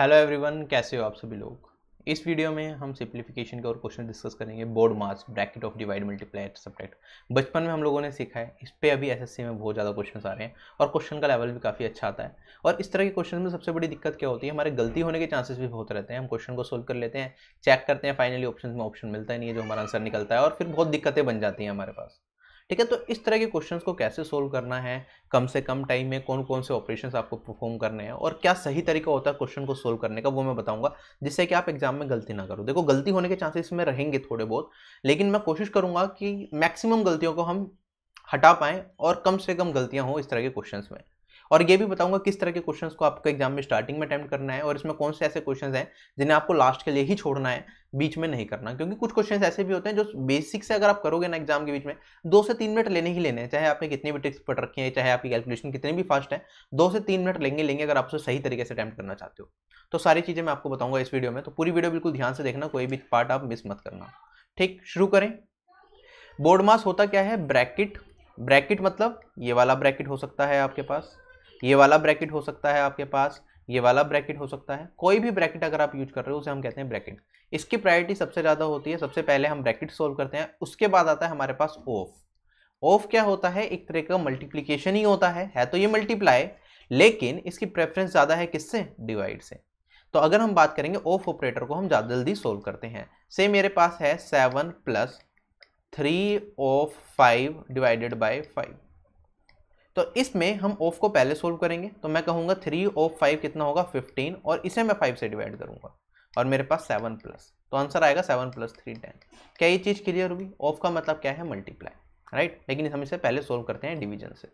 hello everyone कैसे हो आप सभी लोग इस वीडियो में हम सिंप्लीफिकेशन का और क्वेश्चन डिस्कस करेंगे board marks bracket of divide multiplied subject बचपन में हम लोगों ने सीखा है इस पर अभी एसएससी में बहुत ज़्यादा क्वेश्चन आ रहे हैं और क्वेश्चन का लेवल भी काफ़ी अच्छा आता है और इस तरह के क्वेश्चन में सबसे बड़ी दिक्कत क्या होती है हमारे गलती होने के चांसेस भी बहुत रहते हैं हम क्वेश्चन को सोल्व कर लेते हैं चेक करते हैं फाइनली ऑप्शन में ऑप्शन मिलता है नहीं है जो हमारा आंसर निकलता है और फिर बहुत दिक्कतें बन जाती हैं हमारे पास ठीक है तो इस तरह के क्वेश्चंस को कैसे सोल्व करना है कम से कम टाइम में कौन कौन से ऑपरेशंस आपको परफॉर्म करने हैं और क्या सही तरीका होता है क्वेश्चन को सोल्व करने का वो मैं बताऊंगा जिससे कि आप एग्जाम में गलती ना करो देखो गलती होने के चांसेस इसमें रहेंगे थोड़े बहुत लेकिन मैं कोशिश करूंगा कि मैक्सिमम गलतियों को हम हटा पाएं और कम से कम गलतियाँ हों इस तरह के क्वेश्चन में और ये भी बताऊंगा किस तरह के क्वेश्चन को आपको एग्जाम में स्टार्टिंग में अटैम्प्ट करना है और इसमें कौन से ऐसे क्वेश्चन हैं जिन्हें आपको लास्ट के लिए ही छोड़ना है बीच में नहीं करना क्योंकि कुछ क्वेश्चन ऐसे भी होते हैं जो बेसिक से अगर आप करोगे ना एग्जाम के बीच में दो से तीन मिनट लेने ही लेने हैं चाहे आपने कितनी भी ट्रिक्स पट रखी है चाहे आपकी कैलकुलेशन कितनी भी फास्ट है दो से तीन मिनट लेंगे लेंगे अगर आपसे सही तरीके से अटैम्प्ट करना चाहते हो तो सारी चीज़ें मैं आपको बताऊंगा इस वीडियो में तो पूरी वीडियो बिल्कुल ध्यान से देखना कोई भी पार्ट आप मिस मत करना ठीक शुरू करें बोर्ड मास होता क्या है ब्रैकेट ब्रैकेट मतलब ये वाला ब्रैकेट हो सकता है आपके पास ये वाला ब्रैकेट हो सकता है आपके पास ये वाला ब्रैकेट हो सकता है कोई भी ब्रैकेट अगर आप यूज कर रहे हो उसे हम कहते हैं ब्रैकेट इसकी प्रायोरिटी सबसे ज़्यादा होती है सबसे पहले हम ब्रैकेट सोल्व करते हैं उसके बाद आता है हमारे पास ऑफ ऑफ क्या होता है एक तरह का मल्टीप्लीकेशन ही होता है है तो ये मल्टीप्लाई लेकिन इसकी प्रेफरेंस ज़्यादा है किससे डिवाइड से तो अगर हम बात करेंगे ऑफ ऑपरेटर को हम ज़्यादा जल्दी सोल्व करते हैं से मेरे पास है seven plus three of five divided by five तो इसमें हम ऑफ को पहले सोल्व करेंगे तो मैं कहूँगा थ्री ऑफ फाइव कितना होगा फिफ्टीन और इसे मैं फाइव से डिवाइड करूँगा और मेरे पास सेवन प्लस तो आंसर आएगा सेवन प्लस थ्री टेन क्या ये चीज़ क्लियर हुई ऑफ का मतलब क्या है मल्टीप्लाई राइट लेकिन हम इसे पहले सोल्व करते हैं डिवीजन से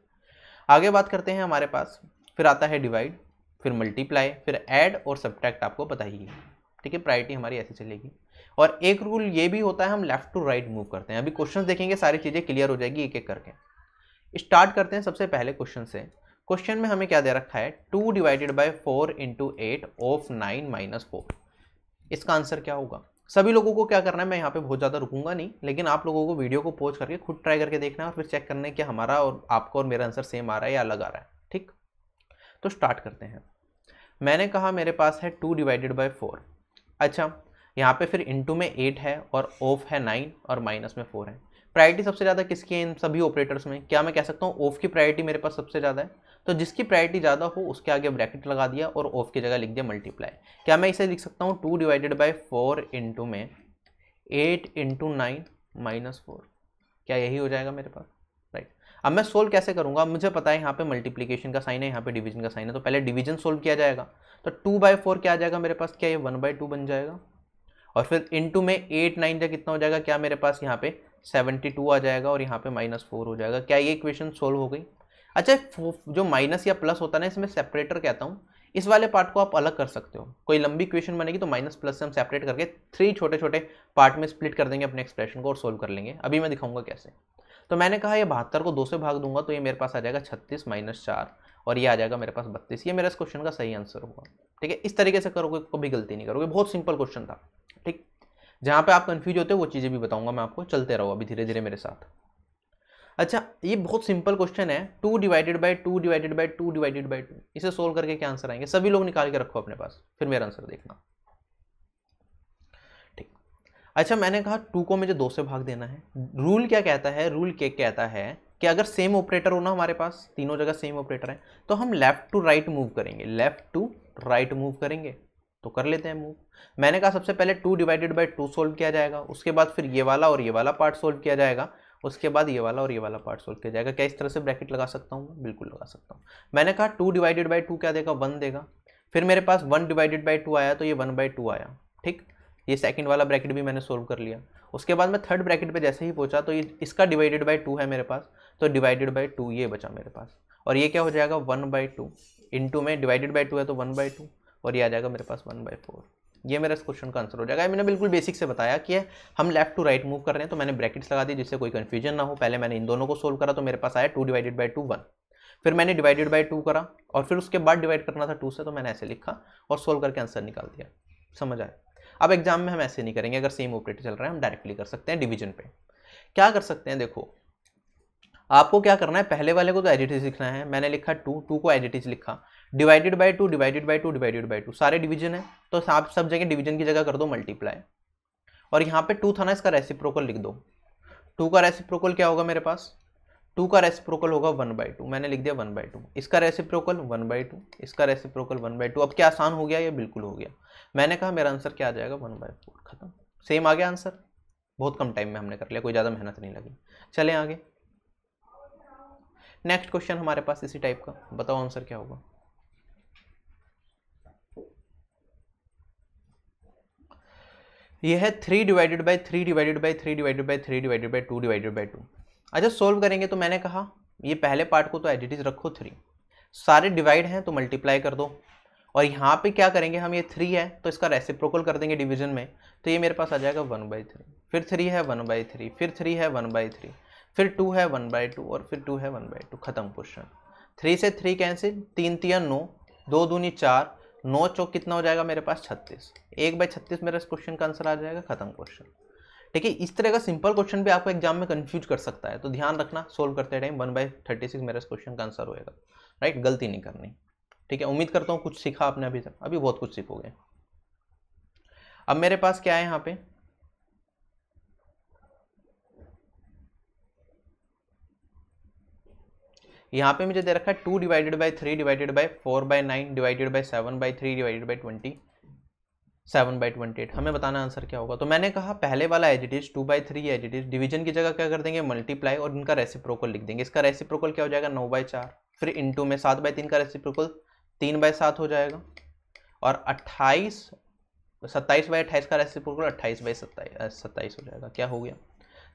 आगे बात करते हैं हमारे पास फिर आता है डिवाइड फिर मल्टीप्लाई फिर ऐड और सब्ट्रैक्ट आपको पता ही है ठीक है प्रायोरिटी हमारी ऐसे चलेगी और एक रूल ये भी होता है हम लेफ्ट टू राइट मूव करते हैं अभी क्वेश्चन देखेंगे सारी चीज़ें क्लियर हो जाएगी एक एक करके स्टार्ट करते हैं सबसे पहले क्वेश्चन से क्वेश्चन में हमें क्या दे रखा है two divided by four into eight of nine minus four इसका आंसर क्या होगा सभी लोगों को क्या करना है मैं यहाँ पे बहुत ज़्यादा रुकूंगा नहीं लेकिन आप लोगों को वीडियो को पोज करके खुद ट्राई करके देखना है और फिर चेक करना है कि हमारा और आपको और मेरा आंसर सेम आ रहा है या अलग आ रहा है ठीक तो स्टार्ट करते हैं मैंने कहा मेरे पास है टू डिवाइडेड बाई फोर अच्छा यहाँ पे फिर इंटू में एट है और ऑफ है नाइन और माइनस में फोर है प्रायोरिटी सबसे ज़्यादा किसकी है इन सभी ऑपरेटर्स में क्या मैं कह सकता हूँ ऑफ की प्रायोरिटी मेरे पास सबसे ज़्यादा है तो जिसकी प्रायोरिटी ज़्यादा हो उसके आगे ब्रैकेट लगा दिया और ऑफ की जगह लिख दिया मल्टीप्लाई क्या मैं इसे लिख सकता हूँ two divided by four into में eight into nine minus four क्या यही हो जाएगा मेरे पास राइट अब मैं सोल्व कैसे करूँगा मुझे पता है यहाँ पे मल्टीप्लीकेशन का साइन है यहाँ पे डिवीजन का साइन है तो पहले डिवीजन सोल्व किया जाएगा तो टू बाई फोर क्या आ जाएगा मेरे पास क्या ये वन बाई टू बन जाएगा और फिर इन टू में एट नाइन का कितना हो जाएगा क्या मेरे पास यहाँ पे सेवेंटी टू आ जाएगा और यहाँ पे माइनस फोर हो जाएगा क्या ये इक्वेशन सोल्व हो गई अच्छा जो माइनस या प्लस होता है ना इसमें सेपरेटर कहता हूँ इस वाले पार्ट को आप अलग कर सकते हो कोई लंबी इक्वेशन बनेगी तो माइनस प्लस से हम सेपरेट करके थ्री छोटे छोटे पार्ट में स्प्लिट कर देंगे अपने एक्सप्रेशन को और सोल्व कर लेंगे अभी मैं दिखाऊंगा कैसे तो मैंने कहा ये बहत्तर को दो से भाग दूंगा तो ये मेरे पास आ जाएगा छत्तीस माइनस चार और ये आ जाएगा मेरे पास बत्तीस ये मेरा इस क्वेश्चन का सही आंसर होगा ठीक है इस तरीके से करोगे कभी गलती नहीं करोगे बहुत सिंपल क्वेश्चन था ठीक जहाँ पे आप कन्फ्यूज होते हो वो चीज़ें भी बताऊंगा मैं आपको चलते रहो अभी धीरे धीरे मेरे साथ अच्छा ये बहुत सिंपल क्वेश्चन है two divided by two divided by two divided by two इसे सोल्व करके क्या आंसर आएंगे सभी लोग निकाल के रखो अपने पास फिर मेरा आंसर देखना ठीक अच्छा मैंने कहा टू को मुझे दो से भाग देना है रूल क्या कहता है रूल के कहता है कि अगर सेम ऑपरेटर हो ना हमारे पास तीनों जगह सेम ऑपरेटर है तो हम लेफ्ट टू राइट मूव करेंगे लेफ्ट टू राइट मूव करेंगे तो कर लेते हैं मूव मैंने कहा सबसे पहले two divided by two solve किया जाएगा उसके बाद फिर ये वाला और ये वाला पार्ट सोल्व किया जाएगा उसके बाद ये वाला और ये वाला पार्ट सोल्व किया जाएगा क्या इस तरह से ब्रैकेट लगा सकता हूँ बिल्कुल लगा सकता हूँ मैंने कहा टू डिवाइडेड बाई टू क्या देगा वन देगा फिर मेरे पास वन डिवाइडेड बाई टू आया तो ये वन बाई टू आया ठीक ये सेकंड वाला ब्रैकेट भी मैंने सोल्व कर लिया उसके बाद मैं थर्ड ब्रैकेट पे जैसे ही पहुंचा तो ये इसका डिवाइडेड बाई टू है मेरे पास तो डिवाइडेड बाई टू ये बचा मेरे पास और ये क्या हो जाएगा वन बाई टू टू में डिवाइडेड बाई टू है तो वन बाई टू और ये आ जाएगा मेरे पास वन बाई फोर ये मेरा इस क्वेश्चन का आंसर हो जाएगा मैंने बिल्कुल बेसिक से बताया कि हम लेफ्ट टू राइट मूव कर रहे हैं तो मैंने ब्रैकेट्स लगा दी जिससे कोई कन्फ्यूजन ना हो पहले मैंने इन दोनों को सोल्व करा तो मेरे पास आया two divided by two one फिर मैंने डिवाइडेड बाई टू करा और फिर उसके बाद डिवाइड करना था टू से तो मैंने ऐसे लिखा और सोल्व करके आंसर निकाल दिया समझ आए अब एग्जाम में हम ऐसे नहीं करेंगे अगर सेम ऑपरेटर चल रहा है हम डायरेक्टली कर सकते हैं डिवीजन पे क्या कर सकते हैं देखो आपको क्या करना है पहले वाले को तो एडिटिज लिखना है मैंने लिखा टू टू को एडिटिज लिखा divided by two divided by two divided by two सारे डिवीजन है तो आप सब जगह डिवीजन की जगह कर दो मल्टीप्लाई और यहाँ पे टू था ना इसका रेसिप्रोकल लिख दो टू का रेसिप्रोकल क्या होगा मेरे पास टू का रेसिप्रोकल होगा वन बाई टू मैंने लिख दिया वन बाई टू इसका रेसिप्रोकल वन बाई टू इसका रेसिप्रोकल वन बाई टू अब क्या आसान हो गया या बिल्कुल हो गया मैंने कहा मेरा आंसर क्या आ जाएगा वन बाई फोर खत्म सेम आ गया आंसर बहुत कम टाइम में हमने कर लिया कोई ज़्यादा मेहनत नहीं लगी चलें आगे नेक्स्ट क्वेश्चन हमारे पास इसी टाइप का बताओ आंसर क्या होगा ये है three divided by three divided by three divided by three divided by two divided by two अच्छा सोल्व करेंगे तो मैंने कहा ये पहले पार्ट को तो एडिटिज इज़ रखो थ्री सारे डिवाइड हैं तो मल्टीप्लाई कर दो और यहाँ पे क्या करेंगे हम ये थ्री है तो इसका रेसिप्रोकल कर देंगे डिवीजन में तो ये मेरे पास आ जाएगा वन बाई थ्री फिर थ्री है वन बाई थ्री फिर थ्री है वन बाई थ्री फिर टू है वन बाई टू और फिर टू है वन बाई टू खत्म क्वेश्चन थ्री से थ्री कैंसिल तीन तीन नौ दो दूनी चार नौ चौक कितना हो जाएगा मेरे पास छत्तीस एक बाई छत्तीस मेरा इस क्वेश्चन का आंसर आ जाएगा खत्म क्वेश्चन ठीक है इस तरह का सिंपल क्वेश्चन भी आपको एग्जाम में कंफ्यूज कर सकता है तो ध्यान रखना सोल्व करते time one by thirty six मेरा इस क्वेश्चन का आंसर होएगा राइट गलती नहीं करनी ठीक है उम्मीद करता हूँ कुछ सीखा आपने अभी तक अभी बहुत कुछ सीखोगे अब मेरे पास क्या है यहाँ पे यहाँ पे मुझे दे रखा है two divided by three divided by four by nine divided by seven by three divided by twenty seven by twenty eight हमें बताना आंसर क्या होगा तो मैंने कहा पहले वाला as it is two by three as it is division की जगह क्या कर देंगे मल्टीप्लाई और इनका रेसिप्रोकल लिख देंगे इसका रेसिप्रोकल क्या हो जाएगा नौ बाई चार फिर इंटू में सात बाई तीन का रेसिप्रोकल तीन बाई सात हो जाएगा और अट्ठाईस सत्ताईस बाई अट्ठाईस का रेसिप्रोकल अट्ठाईस बाई सत्ताईस सत्ताईस हो जाएगा क्या हो गया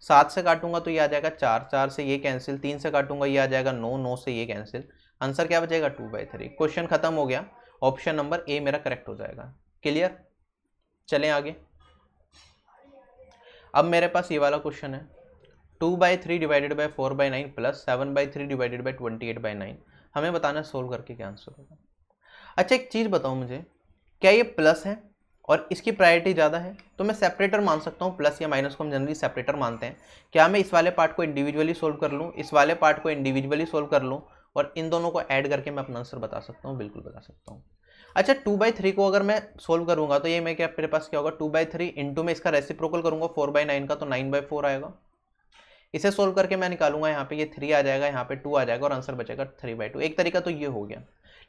सात से काटूंगा तो ये आ जाएगा चार चार से ये कैंसिल तीन से काटूंगा ये आ जाएगा नौ नौ से ये कैंसिल आंसर क्या बचेगा टू बाई थ्री क्वेश्चन खत्म हो गया ऑप्शन नंबर ए मेरा करेक्ट हो जाएगा क्लियर चलें आगे अब मेरे पास ये वाला क्वेश्चन है two by three divided by four by nine plus seven by three divided by twenty eight by nine हमें बताना सोल्व करके क्या आंसर होगा अच्छा एक चीज़ बताओ मुझे क्या ये प्लस है और इसकी प्रायोरिटी ज़्यादा है तो मैं सेपरेटर मान सकता हूँ प्लस या माइनस को हम जनरली सेपरेटर मानते हैं क्या मैं इस वाले पार्ट को इंडिविजुअली सोल्व कर लूँ इस वाले पार्ट को इंडिविजुअली सोल्व कर लूँ और इन दोनों को ऐड करके मैं अपना आंसर बता सकता हूँ बिल्कुल बता सकता हूँ अच्छा टू बाई थ्री को अगर मैं सोल्व करूँगा तो ये मैं क्या मेरे पास क्या होगा टू बाई थ्री इंटू में इसका रेसिप्रोकल करूँगा फोर बाई नाइन का तो नाइन बाई फोर आएगा इसे सोल्व करके मैं निकालूंगा यहाँ पे ये थ्री आ जाएगा यहाँ पे टू आ जाएगा और आंसर बचेगा थ्री बाई टू एक तरीका तो ये हो गया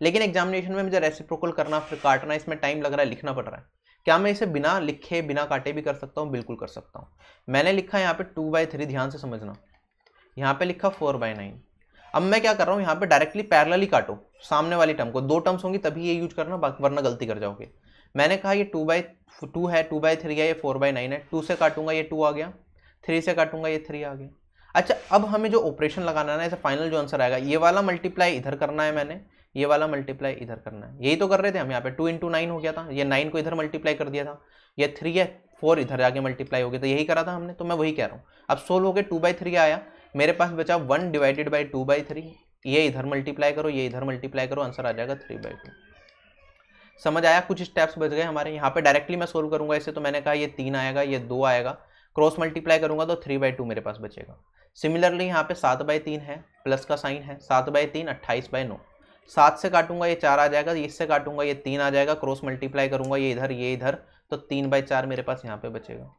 लेकिन एग्जामिनेशन में मुझे रेसिप्रोकल करना फिर काटना इसमें टाइम लग रहा है लिखना पड़ रहा है क्या मैं इसे बिना लिखे बिना काटे भी कर सकता हूँ बिल्कुल कर सकता हूँ मैंने लिखा यहाँ पे टू बाई थ्री ध्यान से समझना यहाँ पे लिखा फोर बाई नाइन अब मैं क्या कर रहा हूँ यहाँ पे डायरेक्टली ही काटो सामने वाली टर्म को दो टर्म्स होंगी तभी ये यूज करना वरना गलती कर जाओगे मैंने कहा ये टू बाई टू है टू बाई थ्री है ये फोर बाई नाइन है टू से काटूंगा ये टू आ गया थ्री से काटूंगा ये थ्री आ गया अच्छा अब हमें जो ऑपरेशन लगाना है ना ऐसे फाइनल जो आंसर आएगा ये वाला मल्टीप्लाई इधर करना है मैंने ये वाला मल्टीप्लाई इधर करना है यही तो कर रहे थे हम यहाँ पे टू इंटू नाइन हो गया था ये नाइन को इधर मल्टीप्लाई कर दिया था ये थ्री है फोर इधर जाके मल्टीप्लाई हो गया तो यही करा था हमने तो मैं वही कह रहा हूँ अब सोल्व गया टू बाई थ्री आया मेरे पास बचा one divided by two by three ये इधर मल्टीप्लाई करो ये इधर मल्टीप्लाई करो आंसर आ जाएगा थ्री बाई टू समझ आया कुछ स्टेप्स बच गए हमारे यहाँ पे डायरेक्टली मैं सोल्व करूंगा इसे तो मैंने कहा ये तीन आएगा ये दो आएगा क्रॉस मल्टीप्लाई करूंगा तो थ्री बाई टू मेरे पास बचेगा सिमिलरली यहाँ पे सात बाई तीन है प्लस का साइन है सात बाई तीन अट्ठाईस बाई नौ सात से काटूंगा ये चार आ जाएगा इससे काटूंगा ये तीन आ जाएगा क्रॉस मल्टीप्लाई करूंगा ये इधर ये इधर तो तीन बाई चार मेरे पास यहाँ पे बचेगा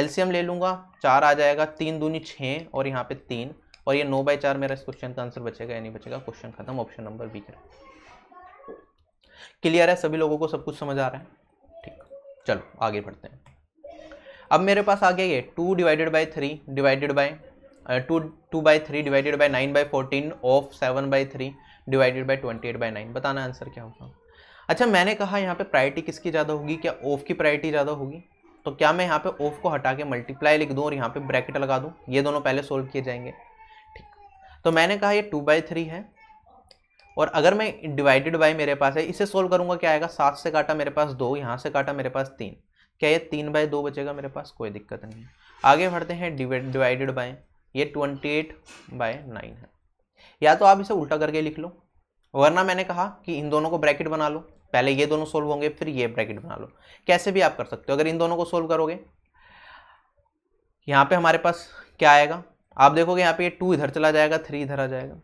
एलसीएम ले लूंगा चार आ जाएगा तीन दूनी छः और यहाँ पे तीन और ये नौ बाई चार मेरा इस क्वेश्चन का आंसर बचेगा या नहीं बचेगा क्वेश्चन खत्म ऑप्शन नंबर बी कर क्लियर है सभी लोगों को सब कुछ समझ आ रहा है ठीक चलो आगे बढ़ते हैं अब मेरे पास आ गया ये two divided by three divided by two two by three divided by nine by fourteen of seven by three divided by twenty eight by nine बताना आंसर क्या होगा अच्छा मैंने कहा यहाँ पे प्रायोरिटी किसकी ज़्यादा होगी क्या ओफ की प्रायोरिटी ज़्यादा होगी तो क्या मैं यहाँ पे ओफ को हटा के मल्टीप्लाई लिख दूँ और यहाँ पे ब्रैकेट लगा दूँ ये दोनों पहले सोल्व किए जाएंगे ठीक तो मैंने कहा ये टू बाई थ्री है और अगर मैं डिवाइडेड बाई मेरे पास है इसे सोल्व करूँगा क्या आएगा सात से काटा मेरे पास दो यहाँ से काटा मेरे पास तीन क्या ये तीन बाई दो बचेगा मेरे पास कोई दिक्कत नहीं आगे बढ़ते हैं डिवाइडेड बाय ये ट्वेंटी एट नाइन है या तो आप इसे उल्टा करके लिख लो वरना मैंने कहा कि इन दोनों को ब्रैकेट बना लो पहले ये दोनों सोल्व होंगे फिर ये ब्रैकेट बना लो कैसे भी आप कर सकते हो अगर इन दोनों को सोल्व करोगे यहाँ पे हमारे पास क्या आएगा आप देखोगे यहाँ पे ये टू इधर चला जाएगा थ्री इधर आ जाएगा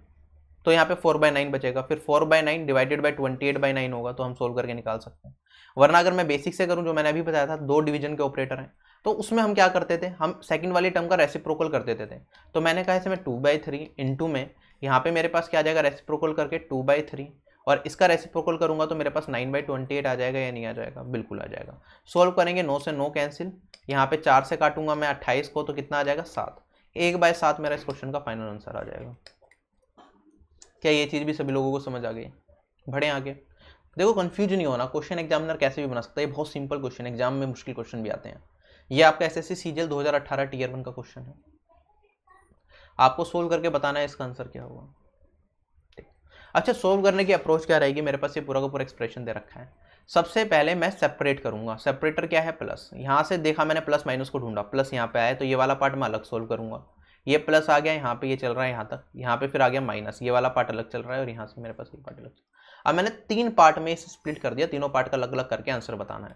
तो यहाँ पे फोर बाय नाइन बचेगा फिर four by nine divided by twenty eight by nine होगा तो हम सोल्व करके निकाल सकते हैं वरना अगर मैं बेसिक से करूँ जो मैंने अभी बताया था दो डिवीजन के ऑपरेटर हैं तो उसमें हम क्या करते थे हम सेकंड वाली टर्म का रेसिप्रोकल कर देते थे तो मैंने कहा इसे मैं टू बाई थ्री इंटू में यहाँ पे मेरे पास क्या आ जाएगा रेसिप्रोकल करके टू बाई थ्री और इसका रेसिप्रोकल करूँगा तो मेरे पास नाइन बाई ट्वेंटी एट आ जाएगा या नहीं आ जाएगा बिल्कुल आ जाएगा सोल्व करेंगे नौ से नौ कैंसिल यहाँ पे चार से काटूंगा मैं अट्ठाईस को तो कितना आ जाएगा सात एक बाय सात मेरा इस क्वेश्चन का फाइनल आंसर आ जाएगा क्या ये चीज़ भी सभी लोगों को समझ आ गई बढ़े आगे देखो कन्फ्यूज नहीं होना क्वेश्चन एग्जामिनर कैसे भी बना सकता है बहुत सिंपल क्वेश्चन एग्जाम में मुश्किल क्वेश्चन भी आते हैं ये आपका एस एस सी हज़ार अठारह टीयर वन का क्वेश्चन है आपको सोल्व करके बताना है इसका आंसर क्या होगा ठीक अच्छा सोल्व करने की अप्रोच क्या रहेगी मेरे पास ये पूरा का पूरा एक्सप्रेशन दे रखा है सबसे पहले मैं सेपरेट करूंगा सेपरेटर क्या है प्लस यहाँ से देखा मैंने प्लस माइनस को ढूंढा प्लस यहाँ पे आया तो ये वाला पार्ट मैं अलग सोल्व करूंगा ये प्लस आ गया यहाँ पे ये चल रहा है यहाँ तक यहाँ पे फिर आ गया माइनस ये वाला पार्ट अलग चल रहा है और यहाँ से मेरे पास ये पार्ट अलग अब मैंने तीन पार्ट में इसे स्प्लिट कर दिया तीनों पार्ट का अलग अलग करके आंसर बताना है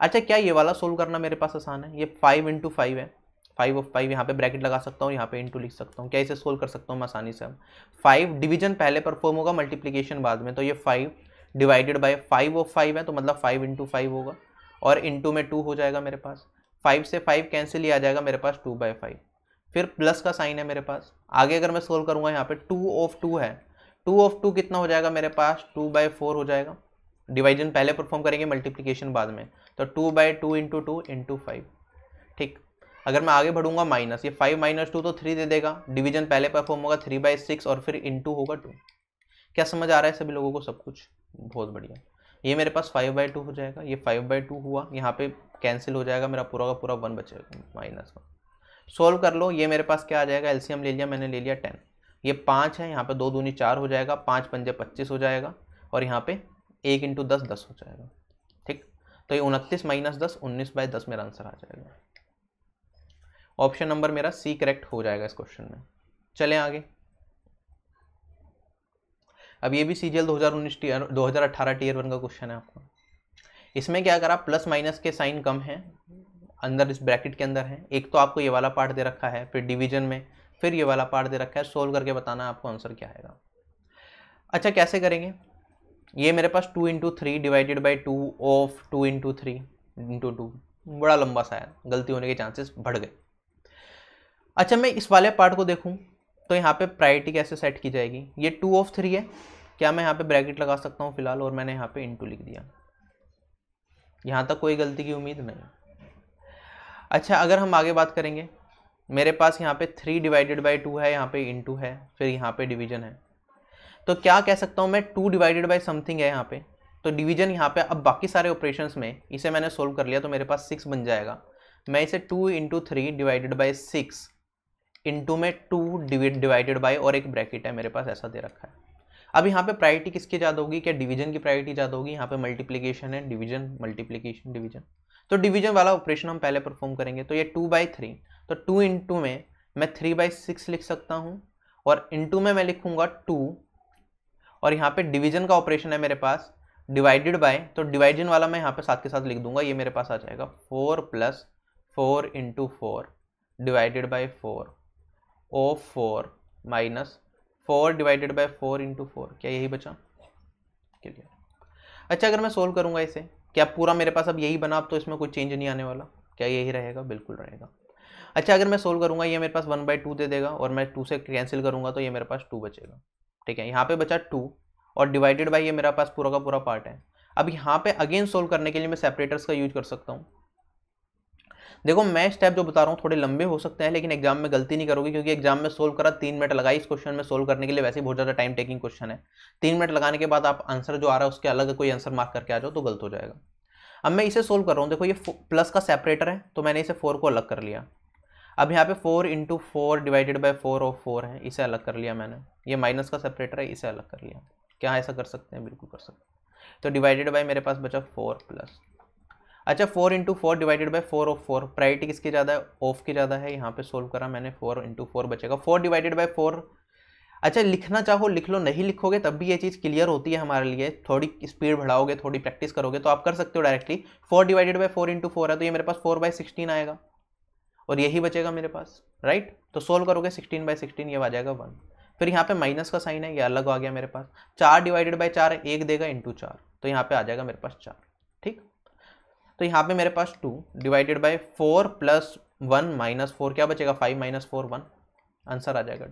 अच्छा क्या ये वाला सोल्व करना मेरे पास आसान है ये फाइव इंटू फाइव है फाइव ऑफ फाइव यहाँ पे ब्रैकेट लगा सकता हूँ यहाँ पे इंटू लिख सकता हूँ क्या इसे सोल्व कर सकता हूँ मैं आसानी से फाइव डिवीजन पहले परफॉर्म होगा मल्टीप्लीकेशन बाद में तो ये five divided by five of five है तो मतलब फाइव इंटू फाइव होगा और इंटू में टू हो जाएगा मेरे पास फाइव से फाइव कैंसिल ही आ जाएगा मेरे पास टू बाई फाइव फिर प्लस का साइन है मेरे पास आगे अगर मैं सोल्व करूँगा यहाँ पे टू ऑफ टू है टू ऑफ टू कितना हो जाएगा मेरे पास टू बाई फोर हो जाएगा डिवाइजन पहले परफॉर्म करेंगे मल्टीप्लीकेशन बाद में तो two by two into two into five ठीक अगर मैं आगे बढ़ूंगा माइनस ये फाइव माइनस टू तो थ्री दे देगा डिवीजन पहले परफॉर्म होगा थ्री बाई सिक्स और फिर इंटू होगा टू क्या समझ आ रहा है सभी लोगों को सब कुछ बहुत बढ़िया ये मेरे पास फाइव बाई टू हो जाएगा ये फाइव बाई टू हुआ यहाँ पे कैंसिल हो जाएगा मेरा पूरा का पूरा वन बचेगा माइनस वन सोल्व कर लो ये मेरे पास क्या आ जाएगा एलसीएम ले लिया मैंने ले लिया टेन ये पाँच है यहाँ पे दो दूनी चार हो जाएगा पाँच पंजे पच्चीस हो जाएगा और यहाँ पे एक इंटू दस दस हो जाएगा ठीक तो ये उनतीस माइनस दस उन्नीस बाई दस मेरा आंसर आ जाएगा ऑप्शन नंबर मेरा सी करेक्ट हो जाएगा इस क्वेश्चन में चलें आगे अब ये भी सी जी एल दो हज़ार उन्नीस टीयर दो हज़ार अट्ठारह टीयर वन का क्वेश्चन है आपका इसमें क्या करा प्लस माइनस के साइन कम हैं अंदर इस ब्रैकेट के अंदर है एक तो आपको ये वाला पार्ट दे रखा है फिर डिवीजन में फिर ये वाला पार्ट दे रखा है सोल्व करके बताना आपको आंसर क्या आएगा अच्छा कैसे करेंगे ये मेरे पास two into three divided by two of two into three into two बड़ा लंबा सा है गलती होने के चांसेस बढ़ गए अच्छा मैं इस वाले पार्ट को देखूँ तो यहाँ पर प्रायरिटी कैसे सेट की जाएगी ये टू ऑफ थ्री है क्या मैं यहाँ पर ब्रैकेट लगा सकता हूँ फिलहाल और मैंने यहाँ पर इंटू लिख दिया यहाँ तक कोई गलती की उम्मीद नहीं अच्छा अगर हम आगे बात करेंगे मेरे पास यहाँ पे थ्री डिवाइडेड बाई टू है यहाँ पे इनटू है फिर यहाँ पे डिवीजन है तो क्या कह सकता हूँ मैं टू डिवाइडेड बाई समथिंग है यहाँ पे तो डिवीजन यहाँ पे अब बाकी सारे ऑपरेशन में इसे मैंने सोल्व कर लिया तो मेरे पास सिक्स बन जाएगा मैं इसे two into three divided by six into में टू डिवाइडेड बाई और एक ब्रैकेट है मेरे पास ऐसा दे रखा है अब यहाँ पे प्रायोरिटी किसकी ज़्यादा होगी क्या डिवीजन की प्रायोरिटी ज़्यादा होगी यहाँ पे मल्टीप्लिकेशन है डिवीजन मल्टीप्लिकेशन डिवीजन तो डिवीजन वाला ऑपरेशन हम पहले परफॉर्म करेंगे तो ये टू बाई थ्री तो टू इंटू में मैं थ्री बाई सिक्स लिख सकता हूँ और इंटू में मैं लिखूँगा टू और यहाँ पे डिवीजन का ऑपरेशन है मेरे पास डिवाइडेड बाय तो डिवाइजन वाला मैं यहाँ पे साथ के साथ लिख दूंगा ये मेरे पास आ जाएगा four plus four into four divided by four of four minus four divided by four into four क्या यही बचा क्लियर अच्छा अगर मैं सोल्व करूंगा इसे क्या पूरा मेरे पास अब यही बना अब तो इसमें कोई चेंज नहीं आने वाला क्या यही रहेगा बिल्कुल रहेगा अच्छा अगर मैं सोल्व करूंगा ये मेरे पास वन बाई टू दे देगा और मैं टू से कैंसिल करूंगा तो ये मेरे पास टू बचेगा ठीक है यहाँ पे बचा टू और डिवाइडेड बाई ये मेरा पास पूरा का पूरा पार्ट है अब यहाँ पे अगेन सोल्व करने के लिए मैं सेपरेटर्स का यूज कर सकता हूँ देखो मैं स्टेप जो बता रहा हूँ थोड़े लंबे हो सकते हैं लेकिन एग्जाम में गलती नहीं करोगे क्योंकि एग्जाम में सोल्व करा तीन मिनट लगाई इस क्वेश्चन में सोल्व करने के लिए वैसे बहुत ज़्यादा टाइम टेकिंग क्वेश्चन है तीन मिनट लगाने के बाद आप आंसर जो आ रहा है उसके अलग कोई आंसर मार्क करके आ जाओ तो गलत हो जाएगा अब मैं इसे सोल्व कर रहा हूँ देखो ये प्लस का सेपरेटर है तो मैंने इसे फोर को अलग कर लिया अब यहाँ पे four into four divided by four और फोर है इसे अलग कर लिया मैंने ये माइनस का सेपरेटर है इसे अलग कर लिया क्या ऐसा कर सकते हैं बिल्कुल कर सकते हैं तो डिवाइडेड बाई मेरे पास बचा फोर प्लस अच्छा four into four divided by four of four priority किसकी ज़्यादा है ऑफ की ज़्यादा है यहाँ पे सोल्व करा मैंने फोर इंटू फोर बचेगा फोर डिवाइडेड बाई फोर अच्छा लिखना चाहो लिख लो नहीं लिखोगे तब भी ये चीज़ क्लियर होती है हमारे लिए थोड़ी स्पीड बढ़ाओगे थोड़ी प्रैक्टिस करोगे तो आप कर सकते हो directly four divided by four into four है तो ये मेरे पास फोर बाई सिक्सटीन आएगा और यही बचेगा मेरे पास राइट तो सोल्व करोगे सिक्सटीन बाई सिक्सटीन ये आ जाएगा वन फिर यहाँ पे माइनस का साइन है ये अलग आ गया मेरे पास चार डिवाइडेड बाई चार एक देगा इंटू चार तो यहाँ पे आ जाएगा मेरे पास चार ठीक तो यहाँ पे मेरे पास two divided by four plus one minus four क्या बचेगा five minus four one answer आ जाएगा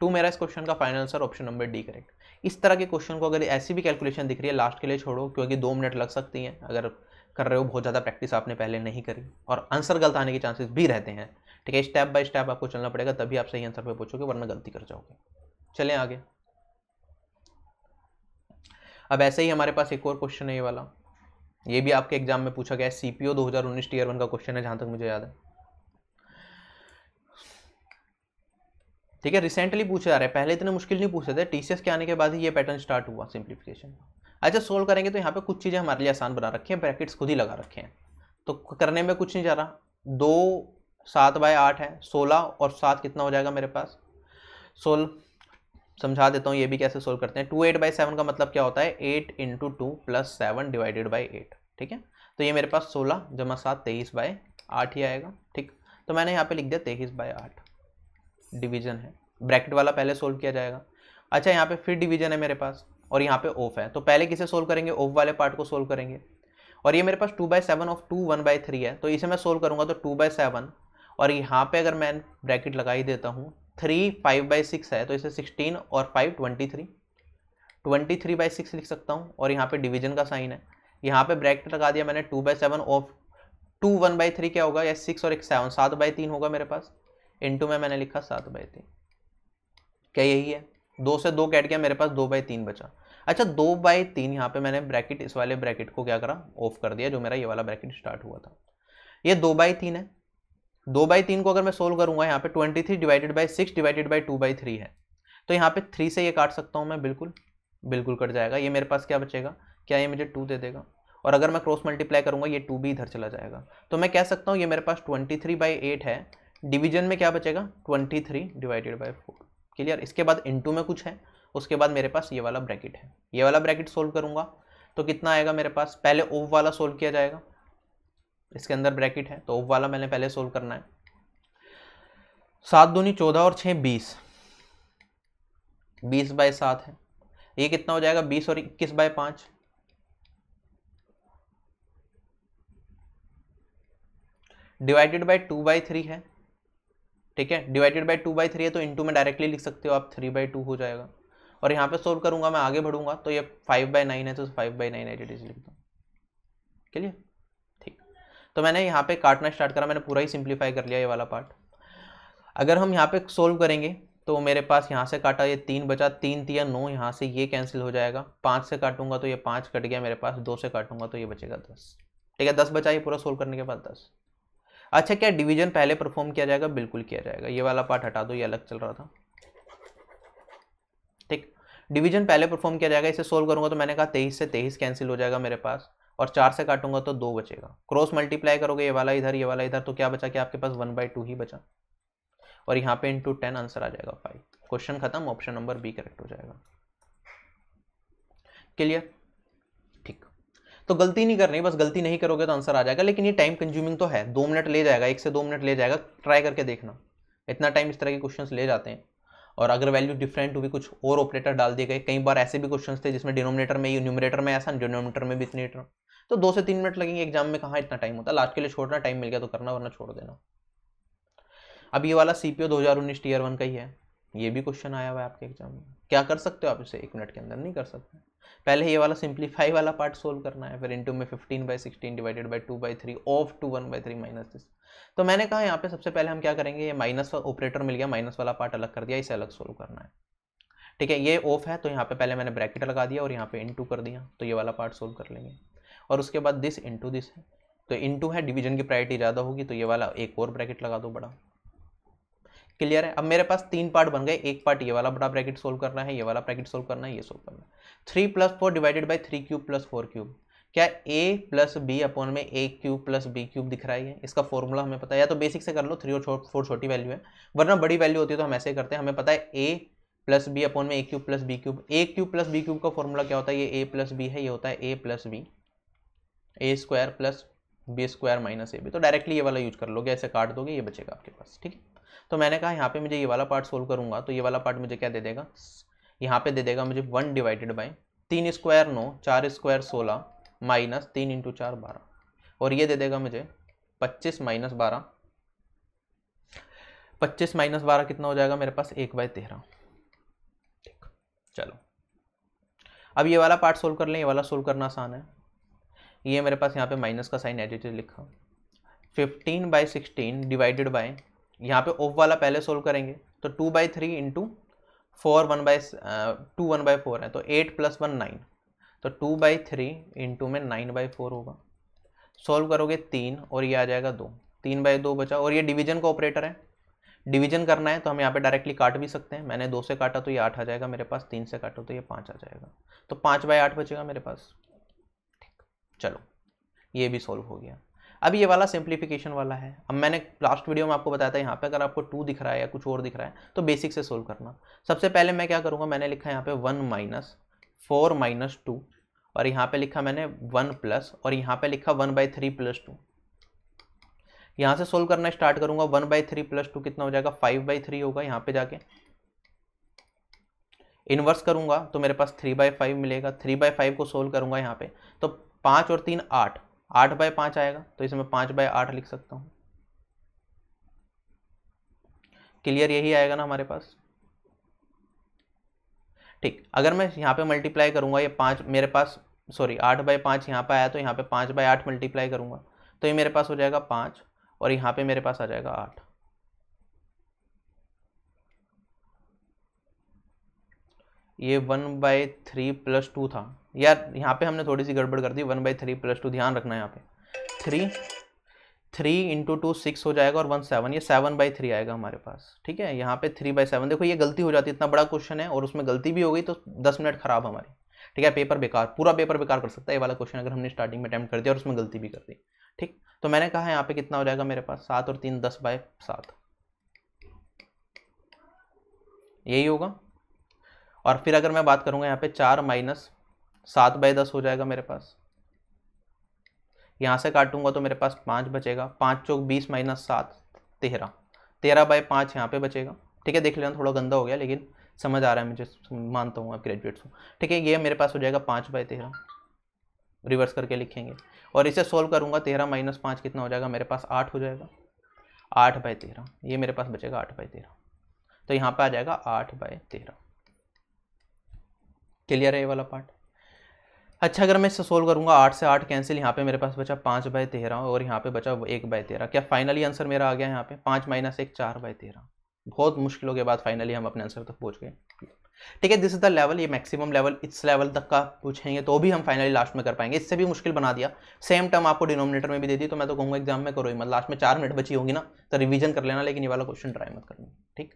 टू मेरा इस क्वेश्चन का final answer option number D correct इस तरह के क्वेश्चन को अगर ऐसी भी कैलकुलेशन दिख रही है लास्ट के लिए छोड़ो क्योंकि दो मिनट लग सकती हैं अगर कर रहे हो बहुत ज़्यादा प्रैक्टिस आपने पहले नहीं करी और आंसर गलत आने के चांसेस भी रहते हैं ठीक है स्टेप बाय स्टेप आपको चलना पड़ेगा तभी आप सही आंसर पर पूछोगे वरना गलती कर जाओगे चलें आगे अब ऐसे ही हमारे पास एक और क्वेश्चन है ये वाला ये भी आपके एग्जाम में पूछा गया है सीपीओ पी दो हज़ार उन्नीस टीयर वन का क्वेश्चन है जहां तक मुझे याद है ठीक है रिसेंटली पूछे जा रहे हैं पहले इतने मुश्किल नहीं पूछे थे टीसीएस के आने के बाद ही ये पैटर्न स्टार्ट हुआ सिंप्लीफिकेशन अच्छा सोल्व करेंगे तो यहाँ पे कुछ चीज़ें हमारे लिए आसान बना रखी हैं ब्रैकेट्स खुद ही लगा रखे हैं तो करने में कुछ नहीं जा रहा दो सात बाय आठ है सोलह और सात कितना हो जाएगा मेरे पास सोलह समझा देता हूँ ये भी कैसे सोल्व करते हैं टू एट बाई सेवन का मतलब क्या होता है eight into two plus seven divided by eight ठीक है तो ये मेरे पास सोलह जमा सात तेईस बाई आठ ही आएगा ठीक तो मैंने यहाँ पे लिख दिया तेईस बाई आठ डिवीजन है ब्रैकेट वाला पहले सोल्व किया जाएगा अच्छा यहाँ पे फिर डिवीजन है मेरे पास और यहाँ पे ऑफ है तो पहले किसे सोल्व करेंगे ऑफ वाले पार्ट को सोल्व करेंगे और ये मेरे पास two by seven of two one by three है तो इसे मैं सोल्व करूँगा तो टू बाई सेवन और यहाँ पे अगर मैं ब्रैकेट लगा ही देता हूँ थ्री फाइव बाई सिक्स है तो इसे सिक्सटीन और five twenty three twenty three by six लिख सकता हूँ और यहाँ पे डिवीजन का साइन है यहाँ पे ब्रैकेट लगा दिया मैंने two by seven of two one by three क्या होगा या सिक्स और एक सेवन सात बाई तीन होगा मेरे पास इंटू में मैंने लिखा सात बाई तीन क्या यही है दो से दो कैट गया मेरे पास दो बाई तीन बचा अच्छा दो बाई तीन यहाँ पे मैंने ब्रैकेट इस वाले ब्रैकेट को क्या करा ऑफ कर दिया जो मेरा ये वाला ब्रैकेट स्टार्ट हुआ था ये दो बाई तीन है दो बाई तीन को अगर मैं सोल्व करूंगा यहाँ पे twenty three divided by six divided by two by three है तो यहाँ पे थ्री से ये काट सकता हूँ मैं बिल्कुल बिल्कुल कट जाएगा ये मेरे पास क्या बचेगा क्या ये मुझे टू दे देगा और अगर मैं क्रॉस मल्टीप्लाई करूँगा ये टू भी इधर चला जाएगा तो मैं कह सकता हूँ ये मेरे पास ट्वेंटी थ्री बाई एट है डिवीजन में क्या बचेगा twenty three divided by four clear इसके बाद इंटू में कुछ है उसके बाद मेरे पास ये वाला ब्रैकेट है ये वाला ब्रैकेट सोल्व करूँगा तो कितना आएगा मेरे पास पहले ओव वाला सोल्व किया जाएगा इसके अंदर ब्रैकेट है तो वो वाला मैंने पहले सोल्व करना है सात दूनी चौदह और छः बीस बीस बाय सात है ये कितना हो जाएगा बीस और इक्कीस बाय पाँच divided by two by three है ठीक है divided by two by three है तो इंटू में डायरेक्टली लिख सकते हो आप थ्री बाई टू हो जाएगा और यहाँ पे सोल्व करूंगा मैं आगे बढ़ूंगा तो ये फाइव बाई नाइन है तो five by nine eight is लिख दो क्लियर तो मैंने यहाँ पे काटना स्टार्ट करा मैंने पूरा ही सिंप्लीफाई कर लिया ये वाला पार्ट अगर हम यहाँ पे सोल्व करेंगे तो मेरे पास यहाँ से काटा ये तीन बचा तीन तिया नौ यहाँ से ये कैंसिल हो जाएगा पाँच से काटूंगा तो ये पाँच कट गया मेरे पास दो से काटूंगा तो ये बचेगा दस ठीक है दस बचा ये पूरा सोल्व करने के बाद दस अच्छा क्या डिवीजन पहले परफॉर्म किया जाएगा बिल्कुल किया जाएगा ये वाला पार्ट हटा दो ये अलग चल रहा था ठीक डिवीजन पहले परफॉर्म किया जाएगा इसे सोल्व करूंगा तो मैंने कहा तेईस से तेईस कैंसिल हो जाएगा मेरे पास और चार से काटूंगा तो दो बचेगा क्रॉस मल्टीप्लाई करोगे ये वाला इधर ये वाला इधर तो क्या बचा कि आपके पास वन बाई टू ही बचा और यहाँ पे इंटू टेन आंसर आ जाएगा फाइव क्वेश्चन खत्म ऑप्शन नंबर बी करेक्ट हो जाएगा क्लियर ठीक तो गलती नहीं करनी बस गलती नहीं करोगे तो आंसर आ जाएगा लेकिन ये टाइम कंज्यूमिंग तो है दो मिनट ले जाएगा एक से दो मिनट ले जाएगा ट्राई करके देखना इतना टाइम इस तरह के क्वेश्चन ले जाते हैं और अगर वैल्यू डिफरेंट हुई कुछ और ऑपरेटर डाल दिए गए कई बार ऐसे भी क्वेश्चंस थे जिसमें डिनोमिनेटर में न्यूमिनेटर में ऐसा डिनोमिनेटर में भी इतने तो दो से तीन मिनट लगेंगे एग्जाम में कहाँ इतना टाइम होता है लास्ट के लिए छोड़ना टाइम मिल गया तो करना वरना छोड़ देना अब ये वाला सी पी टीयर वन का ही है ये भी क्वेश्चन आया हुआ है आपके एग्जाम में क्या कर सकते हो आप इसे एक मिनट के अंदर नहीं कर सकते पहले ये वाला सिंप्लीफाई वाला पार्ट सोल्व करना है फिर इंटू में fifteen by sixteen divided by two by three of two one by three minus this तो मैंने कहा यहाँ पे सबसे पहले हम क्या करेंगे ये माइनस ऑपरेटर मिल गया माइनस वाला पार्ट अलग कर दिया इसे अलग सोल्व करना है ठीक है ये ऑफ है तो यहाँ पे पहले मैंने ब्रैकेट लगा दिया और यहाँ पे इंटू कर दिया तो ये वाला पार्ट सोल्व कर लेंगे और उसके बाद दिस इंटू दिस है तो इंटू है डिवीजन की प्रायोरिटी ज़्यादा होगी तो ये वाला एक और ब्रैकेट लगा दो बड़ा क्लियर है अब मेरे पास तीन पार्ट बन गए एक पार्ट ये वाला बड़ा ब्रैकेट सोल्व करना है ये वाला ब्रैकेट सोल्व करना है ये सोल्व करना है three plus four divided by three cube plus four cube क्या ए प्लस बी अपॉन में A cube plus B cube दिख रहा है इसका फॉर्मूला हमें पता है या तो बेसिक से कर लो थ्री और फोर छोटी वैल्यू है वरना बड़ी वैल्यू होती है तो हम ऐसे करते हैं हमें पता है ए प्लस बी अपॉन में A cube plus B cube A cube plus B cube का फॉर्मूला क्या होता है ये ए प्लस बी है ये होता है A plus B A square plus B square minus A B तो डायरेक्टली ये वाला यूज कर लोगे ऐसे काट दोगे ये बचेगा आपके पास ठीक है तो मैंने कहा यहाँ पे मुझे ये वाला पार्ट सोल्व करूंगा तो ये वाला पार्ट मुझे क्या दे देगा यहाँ पे दे देगा मुझे वन डिवाइडेड बाई तीन स्क्वायर नौ चार स्क्वायर सोलह माइनस तीन इंटू चार बारह और ये दे देगा मुझे पच्चीस माइनस बारह पच्चीस माइनस बारह कितना हो जाएगा मेरे पास एक बाई तेरह ठीक चलो अब ये वाला पार्ट सोल्व कर लें ये वाला सोल्व करना आसान है ये मेरे पास यहाँ पे माइनस का साइन एडिटेड लिखा fifteen by sixteen divided by यहाँ पे ओफ वाला पहले सोल्व करेंगे तो two by three into four one by two one by four है तो एट प्लस वन नाइन तो टू बाई थ्री इंटू में नाइन बाई फोर होगा सोल्व करोगे तीन और ये आ जाएगा दो तीन बाई दो बचा और ये डिवीजन का ऑपरेटर है डिवीजन करना है तो हम यहाँ पे डायरेक्टली काट भी सकते हैं मैंने दो से काटा तो ये आठ आ जाएगा मेरे पास तीन से काटो तो ये पाँच आ जाएगा तो पाँच बाई आठ बचेगा मेरे पास चलो ये भी सॉल्व हो गया अब ये वाला सिंप्लीफिकेशन वाला है अब मैंने लास्ट वीडियो में आपको बताया था यहाँ पे अगर आपको टू दिख रहा है या कुछ और दिख रहा है तो बेसिक से सोल्व करना सबसे पहले मैं क्या करूँगा मैंने लिखा यहाँ पे one minus four minus two और यहाँ पे लिखा मैंने वन प्लस और यहाँ पे लिखा one by three plus two यहाँ से सोल्व करना स्टार्ट करूंगा one by three plus two कितना हो जाएगा फाइव बाई थ्री होगा यहाँ पे जाके इन्वर्स करूंगा तो मेरे पास थ्री बाई फाइव मिलेगा थ्री बाई फाइव को सोल्व करूंगा यहाँ पे तो पांच और तीन आठ आठ बाय पांच आएगा तो इसे मैं पांच बाय आठ लिख सकता हूं क्लियर यही आएगा ना हमारे पास ठीक अगर मैं यहां पे मल्टीप्लाई करूंगा ये पांच मेरे पास सॉरी आठ बाय पांच यहां पे आया तो यहां पे पांच बाय आठ मल्टीप्लाई करूंगा तो ये मेरे पास हो जाएगा पांच और यहां पे मेरे पास आ जाएगा आठ ये one by three plus two था यार यहाँ पे हमने थोड़ी सी गड़बड़ कर दी one by three plus two ध्यान रखना है यहाँ पे three three into two six हो जाएगा और वन सेवन ये सेवन बाई थ्री आएगा हमारे पास ठीक है यहाँ पे थ्री बाई सेवन देखो ये गलती हो जाती है इतना बड़ा क्वेश्चन है और उसमें गलती भी हो गई तो दस मिनट खराब हमारी ठीक है पेपर बेकार पूरा पेपर बेकार कर सकता है ये वाला क्वेश्चन अगर हमने स्टार्टिंग में अटैम्प्ट कर दिया और उसमें गलती भी कर दी ठीक तो मैंने कहा यहाँ पे कितना हो जाएगा मेरे पास सात और तीन दस बाय सात यही होगा और फिर अगर मैं बात करूँगा यहाँ पे चार माइनस सात बाई दस हो जाएगा मेरे पास यहाँ से काटूंगा तो मेरे पास पाँच बचेगा पाँच चौक बीस माइनस सात तेरह तेरह बाई पाँच यहाँ पे बचेगा ठीक है देख लेना थोड़ा गंदा हो गया लेकिन समझ आ रहा है मुझे मानता हूँ आप ग्रेजुएट्स हूँ ठीक है ये मेरे पास हो जाएगा पाँच बाई तेरह रिवर्स करके लिखेंगे और इसे सोल्व करूँगा तेरह माइनस पाँच कितना हो जाएगा मेरे पास आठ हो जाएगा आठ बाई तेरह ये मेरे पास बचेगा आठ बाई तेरह तो यहाँ पर आ जाएगा आठ बाई तेरह क्लियर है ये वाला पार्ट अच्छा अगर मैं इसे सोल्व करूँगा आठ से आठ कैंसिल यहाँ पे मेरे पास बचा पाँच बाय तेरह और यहाँ पे बचा एक बाय तेरह क्या फाइनली आंसर मेरा आ गया यहाँ पे पाँच माइनस एक चार बाय तेरह बहुत मुश्किलों के बाद फाइनली हम अपने आंसर तक पहुँच गए ठीक है दिस इज द लेवल ये मैक्सिमम लेवल इस लेवल तक का पूछेंगे तो भी हम फाइनली लास्ट में कर पाएंगे इससे भी मुश्किल बना दिया सेम टर्म आपको डिनोमिनेटर में भी दे दी तो मैं तो कहूँगा एग्जाम में करो ही मत लास्ट में चार मिनट बची होगी ना तो रिवीजन कर लेना लेकिन ये वाला क्वेश्चन ट्राई मत करना ठीक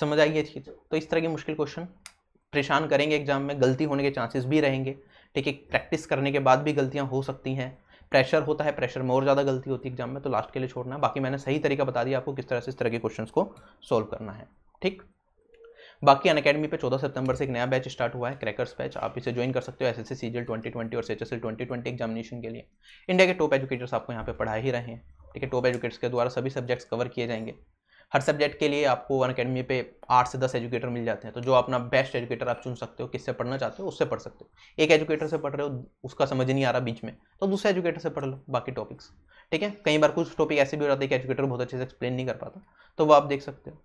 समझ ये चीज़ तो इस तरह की मुश्किल क्वेश्चन परेशान करेंगे एग्जाम में गलती होने के चांसेस भी रहेंगे ठीक है प्रैक्टिस करने के बाद भी गलतियाँ हो सकती हैं प्रेशर होता है प्रेशर में और ज़्यादा गलती होती है एग्जाम में तो लास्ट के लिए छोड़ना है बाकी मैंने सही तरीका बता दिया आपको किस तरह से इस तरह के क्वेश्चन को सोल्व करना है ठीक बाकी अन अकेडमी पर चौदह सितंबर से एक नया बैच स्टार्ट हुआ है क्रैकर्स बैच आप इसे ज्वाइन कर सकते हो S S C C G twenty twenty और H S L twenty twenty examination के लिए इंडिया के टॉप एजुकेटर्स आपको यहाँ पे पढ़ा ही रहे हैं ठीक है टॉप एजुकेटर्स के द्वारा सभी सब्जेक्ट्स कवर किए जाएंगे हर सब्जेक्ट के लिए आपको वन अकेडमी पे आठ से दस एजुकेटर मिल जाते हैं तो जो अपना बेस्ट एजुकेटर आप चुन सकते हो किससे पढ़ना चाहते हो उससे पढ़ सकते हो एक एजुकेटर से पढ़ रहे हो उसका समझ नहीं आ रहा बीच में तो दूसरे एजुकेटर से पढ़ लो बाकी टॉपिक्स ठीक है कई बार कुछ टॉपिक ऐसे भी हो जाते हैं कि एजुकेटर बहुत अच्छे से एक्सप्लेन नहीं कर पाता तो वो आप देख सकते हो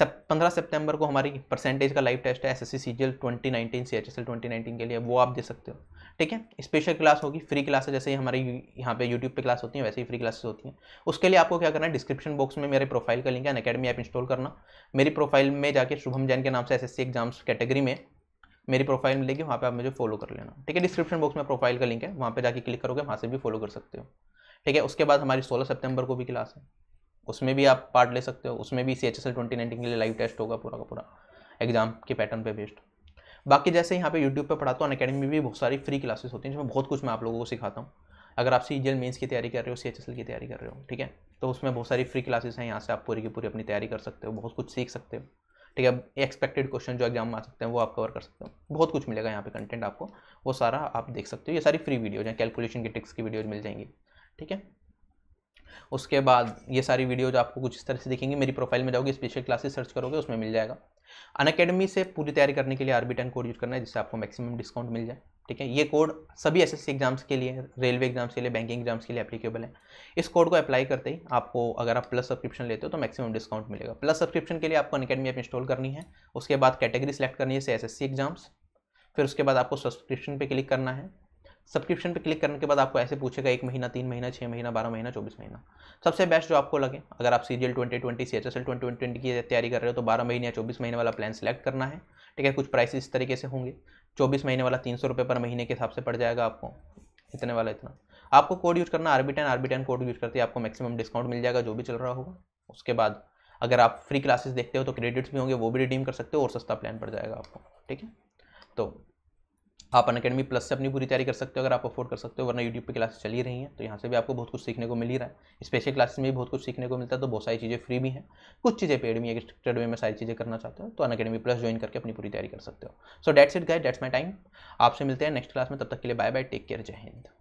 पंद्रह सितंबर को हमारी परसेंटेज का लाइव टेस्ट है S S C C G L twenty nineteen C H S L twenty nineteen के लिए वो आप दे सकते हो ठीक है स्पेशल क्लास होगी फ्री क्लास है जैसे हमारे यहाँ पे यूट्यूब पे क्लास होती है वैसे ही फ्री क्लासेस होती हैं उसके लिए आपको क्या करना है डिस्क्रिप्शन बॉक्स में मेरे प्रोफाइल का लिंक है अकेडमी ऐप इंस्टॉल करना मेरी प्रोफाइल में जाकर शुभम जैन के नाम से S S C exams category में मेरी प्रोफाइल में लेके वहाँ पर आप मुझे फॉलो कर लेना ठीक है डिस्क्रिप्शन बॉक्स में प्रोफाइल का लिंक है वहाँ पर जाकर क्लिक करोगे वहाँ से भी फॉलो कर सकते हो ठीक है उसके बाद हमारी सोलह सितंबर को भी क्लास है उसमें भी आप पार्ट ले सकते हो उसमें भी C H S L twenty nineteen के लिए लाइव टेस्ट होगा पूरा का पूरा एग्जाम के पैटर्न पे बेस्ड बाकी जैसे यहाँ पे यूट्यूब पे पढ़ाता हूँ अकेडमी में भी बहुत सारी फ्री क्लासेस होती हैं जिसमें बहुत कुछ मैं आप लोगों को सिखाता हूँ अगर आप सी जी मेन्स की तैयारी कर रहे हो सी एच एस एल की तैयारी कर रहे हो ठीक है तो उसमें बहुत सारी फ्री क्लासेस हैं यहाँ से आप पूरी की पूरी अपनी तैयारी कर सकते हो बहुत कुछ सीख सकते हो ठीक है एक्सपेक्टेड क्वेश्चन जो एग्जाम में आ सकते हैं वो आप कवर कर सकते हो बहुत कुछ मिलेगा यहाँ पे कंटेंट आपको वो सारा आप देख सकते हो ये सारी फ्री वीडियोज हैं कैलकुलेशन की टिक्स की वीडियोज मिल जाएंगी ठीक है उसके बाद ये सारी वीडियोज आपको कुछ इस तरह से देखेंगे मेरी प्रोफाइल में जाओगे स्पेशल क्लासेस सर्च करोगे उसमें मिल जाएगा अन अकेडमी से पूरी तैयारी करने के लिए आरबी टेन कोड यूज करना है जिससे आपको मैक्सिमम डिस्काउंट मिल जाए ठीक है ये कोड सभी एस एग्जाम्स के लिए रेलवे एग्जाम्स के लिए बैंकिंग एग्जाम्स के लिए एप्लीकेबल है इस कोड को अप्लाई करते ही आपको अगर आप प्लस सब्सक्रिप्शन लेते हो तो मैक्सिमम डिस्काउंट मिलेगा प्लस सब्सक्रिप्शन के लिए आपको अन अकेडमी इंस्टॉल करनी है उसके बाद कैटेगरी सेलेक्ट करनी है जैसे एस एग्जाम्स फिर उसके बाद आपको सब्सक्रिप्शन पे क्लिक करना है सब्सक्रिप्शन पे क्लिक करने के बाद आपको ऐसे पूछेगा एक महीना तीन महीना छः महीना बारह महीना चौबीस महीना सबसे बेस्ट जो आपको लगे अगर आप C G L twenty twenty C H S L twenty twenty की तैयारी कर रहे हो तो बारह महीने या चौबीस महीने वाला प्लान सेलेक्ट करना है ठीक है कुछ प्राइस इस तरीके से होंगे चौबीस महीने वाला तीन सौ रुपये पर महीने के हिसाब से पड़ जाएगा आपको इतने वाला इतना आपको कोड यूज़ करना आरबी टेन कोड यूज़ करते आपको मैक्सिमम डिस्काउंट मिल जाएगा जो भी चल रहा होगा उसके बाद अगर आप फ्री क्लासेस देखते हो तो क्रेडिट्स भी होंगे वो भी रिडीम कर सकते हो और सस्ता प्लान पड़ जाएगा आपको ठीक है तो आप अन अकेडमी प्लस से अपनी पूरी तैयारी कर सकते हो अगर आप अफोर्ड कर सकते हो वरना यूट्यूब पे क्लासेस चली रही हैं तो यहाँ से भी आपको बहुत कुछ सीखने को मिल ही रहा है स्पेशल क्लासेस में भी बहुत कुछ सीखने को मिलता है तो बहुत सारी चीज़ें फ्री भी हैं कुछ चीज़ें पेड भी स्ट्रिक्टेड वे में सारी चीज़ें करना चाहते हो तो अन अकेडमी प्लस ज्वाइन करके अपनी पूरी तैयारी कर सकते हो so that's it guy that's my time आपसे मिलते हैं नेक्स्ट क्लास में तब तक के लिए बाय बाय टेक केयर जय हिंद